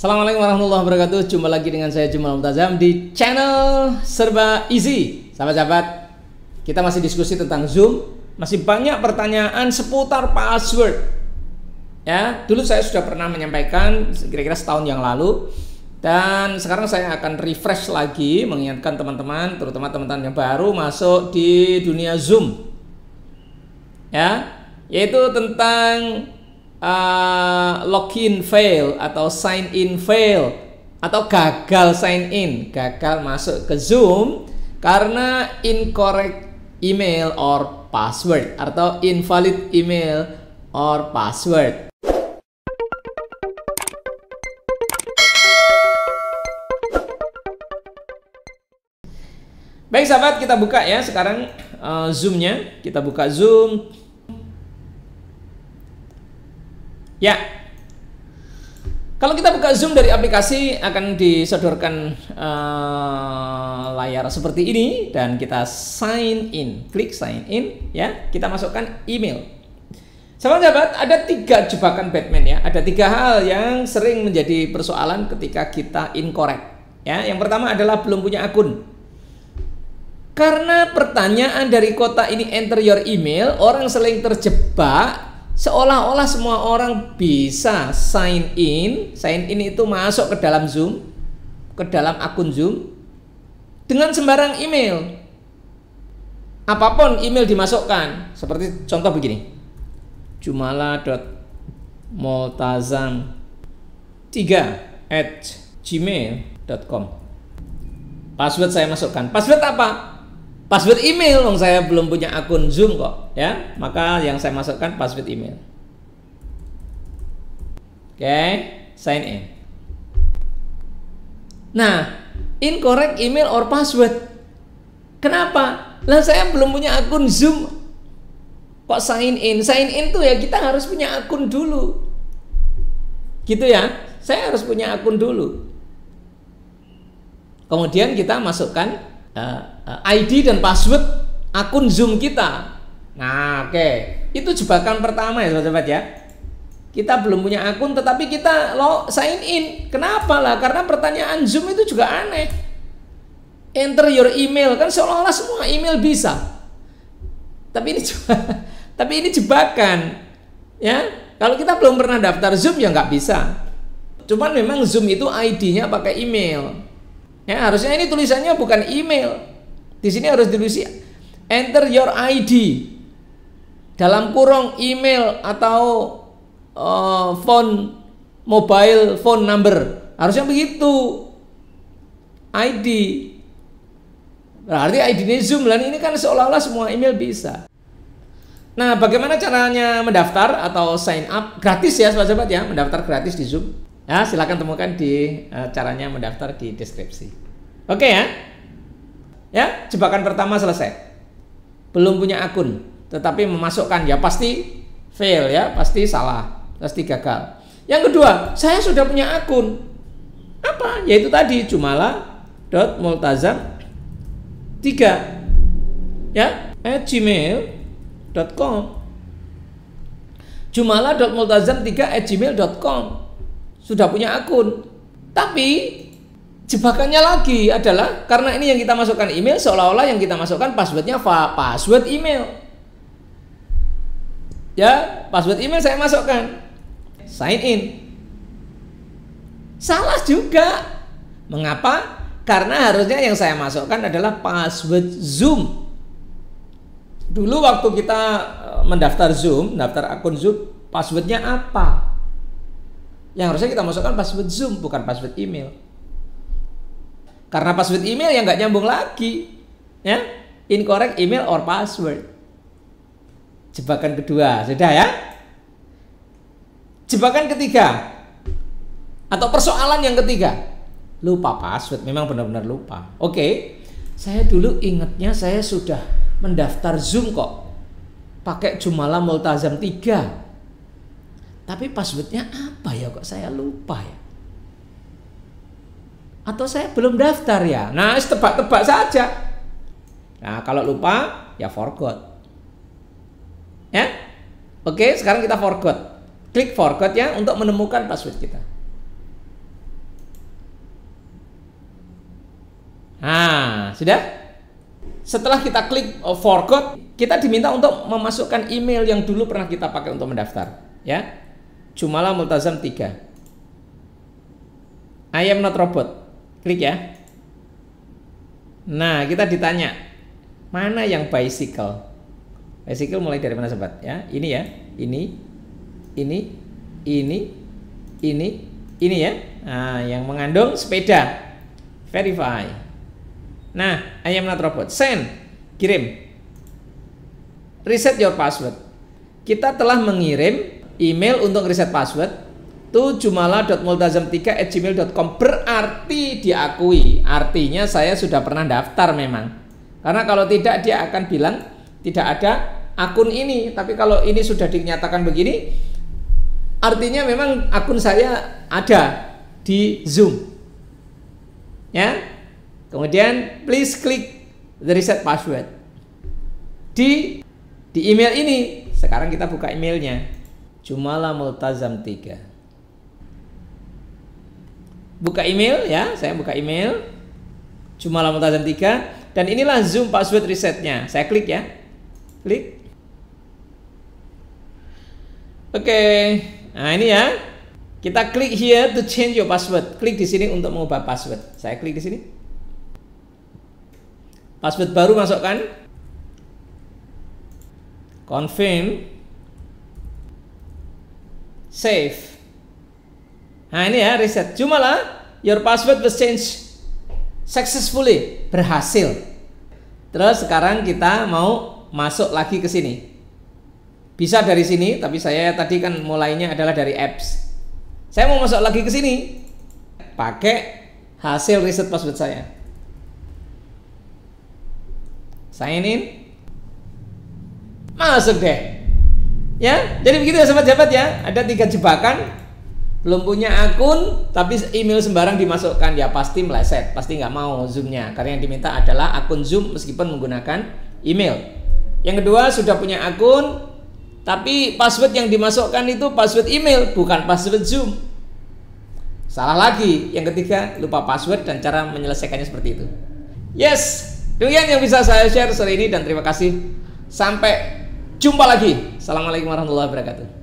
Assalamualaikum warahmatullahi wabarakatuh. Jumpa lagi dengan saya Jumal Mutazam di channel Serba Easy. Sahabat-sahabat, kita masih diskusi tentang Zoom. Masih banyak pertanyaan seputar password. Ya, dulu saya sudah pernah menyampaikan kira-kira setahun yang lalu dan sekarang saya akan refresh lagi mengingatkan teman-teman, terutama teman-teman yang baru masuk di dunia Zoom. Ya, yaitu tentang uh, eh, login fail atau sign in fail atau gagal sign in, gagal masuk ke Zoom karena incorrect email or password atau invalid email or password. Baik sahabat, kita buka ya sekarang uh, Zoom-nya. Kita buka Zoom. Ya. Kalau kita buka Zoom dari aplikasi akan disodorkan uh, layar seperti ini dan kita sign in, klik sign in ya. Kita masukkan email. Sahabat-sahabat, ada tiga jebakan Batman ya. Ada tiga hal yang sering menjadi persoalan ketika kita incorrect. Ya, yang pertama adalah belum punya akun. Karena pertanyaan dari kota ini enter your email, orang sering terjebak seolah-olah semua orang bisa sign in sign in itu masuk ke dalam Zoom ke dalam akun Zoom dengan sembarang email apapun email dimasukkan seperti contoh begini jumala.multazam3 at gmail.com password saya masukkan password apa Password email, dong saya belum punya akun Zoom kok, ya. Maka yang saya masukkan password email. Oke, okay, sign in. Nah, incorrect email or password. Kenapa? Lah saya belum punya akun Zoom. Kok sign in? Sign in tuh ya kita harus punya akun dulu. Gitu ya. Saya harus punya akun dulu. Kemudian kita masukkan uh, Eh, ID dan password akun Zoom kita. Nah, oke. Okay. Itu jebakan pertama ya, sobat-sobat ya. Kita belum punya akun tetapi kita lo sign in. Kenapa lah? Karena pertanyaan Zoom itu juga aneh. Enter your email kan seolah-olah semua email bisa. Tapi ini tapi ini jebakan. Ya, kalau kita belum pernah daftar Zoom ya nggak bisa. Cuman memang Zoom itu ID-nya pakai email. Ya, harusnya ini tulisannya bukan email, di sini harus ditulis enter your ID dalam kurung email atau uh, phone mobile phone number. Harusnya begitu. ID. Berarti id ini Zoom dan ini kan seolah-olah semua email bisa. Nah, bagaimana caranya mendaftar atau sign up? Gratis ya, sahabat-sahabat ya, mendaftar gratis di Zoom. Ya, silakan temukan di uh, caranya mendaftar di deskripsi. Oke okay, ya. Ya, jebakan pertama selesai. Belum punya akun, tetapi memasukkan ya pasti fail ya, pasti salah, pasti gagal. Yang kedua, saya sudah punya akun. Apa? Yaitu tadi jumala.multazam 3 ya at gmail.com jumala.multazam3 gmail.com sudah punya akun tapi jebakannya lagi adalah karena ini yang kita masukkan email seolah-olah yang kita masukkan passwordnya password email ya password email saya masukkan sign in salah juga mengapa karena harusnya yang saya masukkan adalah password zoom dulu waktu kita eh, mendaftar zoom daftar akun zoom passwordnya apa yang harusnya kita masukkan password zoom bukan password email karena password email yang nggak nyambung lagi. Ya, incorrect email or password. Jebakan kedua, sudah ya? Jebakan ketiga atau persoalan yang ketiga, lupa password, memang benar-benar lupa. Oke. Saya dulu ingatnya saya sudah mendaftar Zoom kok. Pakai Jumala Multazam 3. Tapi passwordnya apa ya kok saya lupa ya? atau saya belum daftar ya. Nah, tebak-tebak saja. Nah, kalau lupa ya forgot. Ya? Oke, sekarang kita forgot. Klik forgot ya untuk menemukan password kita. Nah, sudah? Setelah kita klik oh, forgot, kita diminta untuk memasukkan email yang dulu pernah kita pakai untuk mendaftar, ya. Jumalah Multazam 3. I am not robot. Klik ya. Nah, kita ditanya mana yang bicycle? Bicycle mulai dari mana sobat? Ya, ini ya, ini, ini, ini, ini, ini ya. Nah, yang mengandung sepeda. Verify. Nah, ayam not robot. Send. Kirim. Reset your password. Kita telah mengirim email untuk reset password itu gmail 3gmailcom berarti diakui. Artinya saya sudah pernah daftar memang. Karena kalau tidak dia akan bilang tidak ada akun ini. Tapi kalau ini sudah dinyatakan begini, artinya memang akun saya ada di Zoom. Ya. Kemudian please klik the reset password di di email ini. Sekarang kita buka emailnya. Jumala Multazam 3 buka email ya, saya buka email cuma Jumalah tajam tiga dan inilah Zoom password resetnya. Saya klik ya. Klik. Oke. Okay. Nah, ini ya. Kita klik here to change your password. Klik di sini untuk mengubah password. Saya klik di sini. Password baru masukkan. Confirm. Save. Nah ini ya reset. Cuma lah your password was changed successfully berhasil. Terus sekarang kita mau masuk lagi ke sini. Bisa dari sini, tapi saya tadi kan mulainya adalah dari apps. Saya mau masuk lagi ke sini. Pakai hasil reset password saya. Sign in. Masuk deh. Ya, jadi begitu ya sahabat-sahabat ya. Ada tiga jebakan belum punya akun tapi email sembarang dimasukkan ya pasti meleset pasti nggak mau zoomnya karena yang diminta adalah akun zoom meskipun menggunakan email yang kedua sudah punya akun tapi password yang dimasukkan itu password email bukan password zoom salah lagi yang ketiga lupa password dan cara menyelesaikannya seperti itu yes demikian yang bisa saya share sore ini dan terima kasih sampai jumpa lagi assalamualaikum warahmatullahi wabarakatuh